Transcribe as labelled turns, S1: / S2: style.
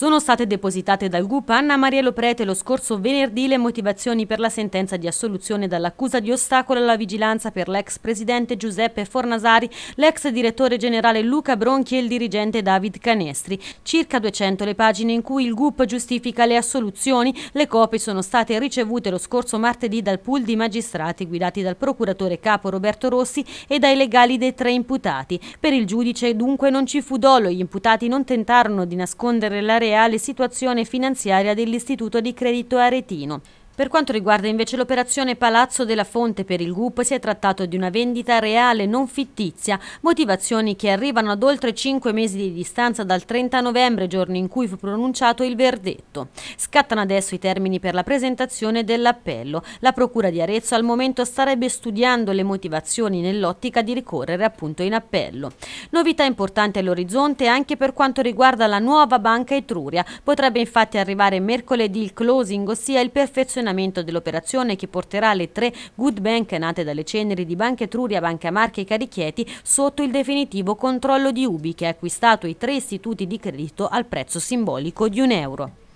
S1: Sono state depositate dal GUP Anna Mariello Prete lo scorso venerdì le motivazioni per la sentenza di assoluzione dall'accusa di ostacolo alla vigilanza per l'ex presidente Giuseppe Fornasari, l'ex direttore generale Luca Bronchi e il dirigente David Canestri. Circa 200 le pagine in cui il GUP giustifica le assoluzioni, le copie sono state ricevute lo scorso martedì dal pool di magistrati guidati dal procuratore capo Roberto Rossi e dai legali dei tre imputati. Per il giudice dunque non ci fu dolo, gli imputati non tentarono di nascondere la realtà reale situazione finanziaria dell'Istituto di Credito Aretino. Per quanto riguarda invece l'operazione Palazzo della Fonte per il GUP, si è trattato di una vendita reale, non fittizia, motivazioni che arrivano ad oltre 5 mesi di distanza dal 30 novembre, giorno in cui fu pronunciato il verdetto. Scattano adesso i termini per la presentazione dell'appello. La Procura di Arezzo al momento starebbe studiando le motivazioni nell'ottica di ricorrere appunto in appello. Novità importante all'orizzonte anche per quanto riguarda la nuova banca Etruria. Potrebbe infatti arrivare mercoledì il closing, ossia il perfezionamento funzionamento dell'operazione che porterà le tre good bank nate dalle ceneri di Banca Etruria, Banca Marche e Carichieti sotto il definitivo controllo di Ubi che ha acquistato i tre istituti di credito al prezzo simbolico di un euro.